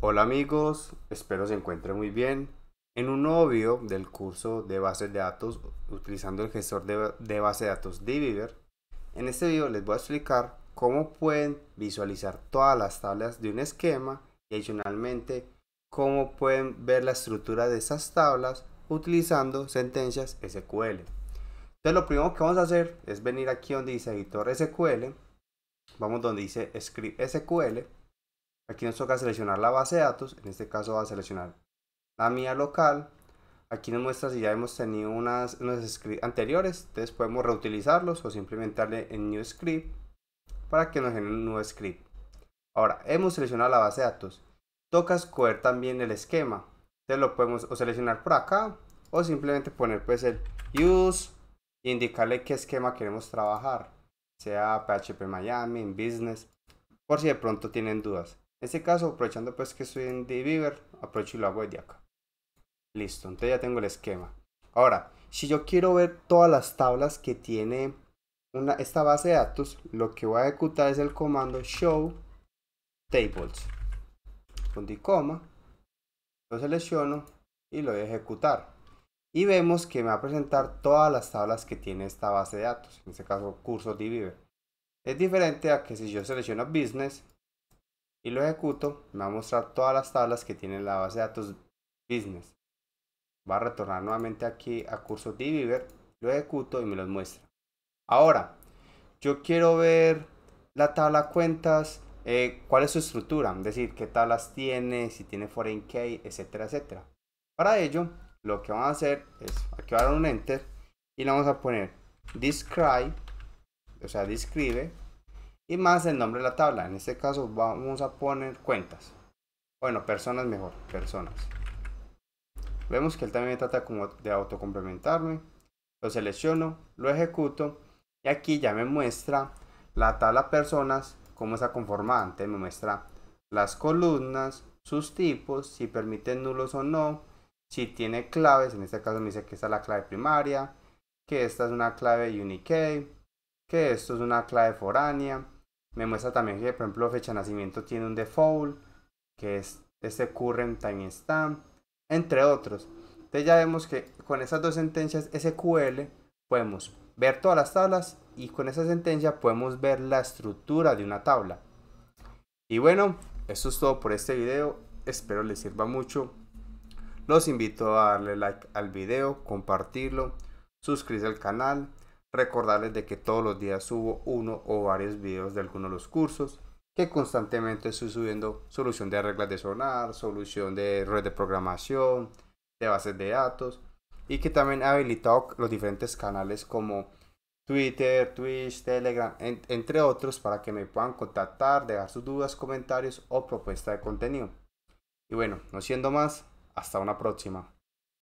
Hola amigos, espero se encuentren muy bien. En un nuevo video del curso de bases de datos utilizando el gestor de, bases base de datos Diviver, en este video les voy a explicar cómo pueden visualizar todas las tablas de un esquema y adicionalmente cómo pueden ver la estructura de esas tablas utilizando sentencias SQL. Entonces lo primero que vamos a hacer es venir aquí donde dice editor SQL, vamos donde dice script SQL Aquí nos toca seleccionar la base de datos, en este caso va a seleccionar la mía local. Aquí nos muestra si ya hemos tenido unas, unos scripts anteriores, entonces podemos reutilizarlos o simplemente darle en New Script para que nos genere un nuevo script. Ahora, hemos seleccionado la base de datos. Toca escoger también el esquema. Entonces lo podemos o seleccionar por acá o simplemente poner pues el Use e indicarle qué esquema queremos trabajar. Sea PHP Miami, Business, por si de pronto tienen dudas. En este caso, aprovechando pues que estoy en Diviver, aprovecho y lo hago desde acá. Listo, entonces ya tengo el esquema. Ahora, si yo quiero ver todas las tablas que tiene esta base de datos, lo que voy a ejecutar es el comando show tables. Con coma, lo selecciono y lo voy a ejecutar. Y vemos que me va a presentar todas las tablas que tiene esta base de datos, en este caso curso Diviver. Es diferente a que si yo selecciono business, y lo ejecuto, me va a mostrar todas las tablas que tiene la base de datos business. Va a retornar nuevamente aquí a curso diviver, lo ejecuto y me los muestra. Ahora, yo quiero ver la tabla cuentas, eh, cuál es su estructura, es decir, qué tablas tiene, si tiene foreign key, etcétera, etcétera. Para ello, lo que vamos a hacer es, aquí un enter y le vamos a poner describe, o sea, describe y más el nombre de la tabla. En este caso vamos a poner cuentas. Bueno, personas mejor, personas. Vemos que él también trata como de autocomplementarme. Lo selecciono, lo ejecuto y aquí ya me muestra la tabla personas, como está conformada. Antes me muestra las columnas, sus tipos, si permiten nulos o no, si tiene claves, en este caso me dice que esta es la clave primaria, que esta es una clave unique que esto es una clave foránea, me muestra también que, por ejemplo, fecha de nacimiento tiene un default, que es este current timestamp, entre otros. Entonces ya vemos que con esas dos sentencias SQL podemos ver todas las tablas y con esa sentencia podemos ver la estructura de una tabla. Y bueno, eso es todo por este video. Espero les sirva mucho. Los invito a darle like al video, compartirlo, suscribirse al canal recordarles de que todos los días subo uno o varios videos de algunos de los cursos que constantemente estoy subiendo solución de reglas de sonar, solución de red de programación, de bases de datos y que también he habilitado los diferentes canales como Twitter, Twitch, Telegram, entre otros para que me puedan contactar, dejar sus dudas, comentarios o propuesta de contenido. Y bueno, no siendo más, hasta una próxima.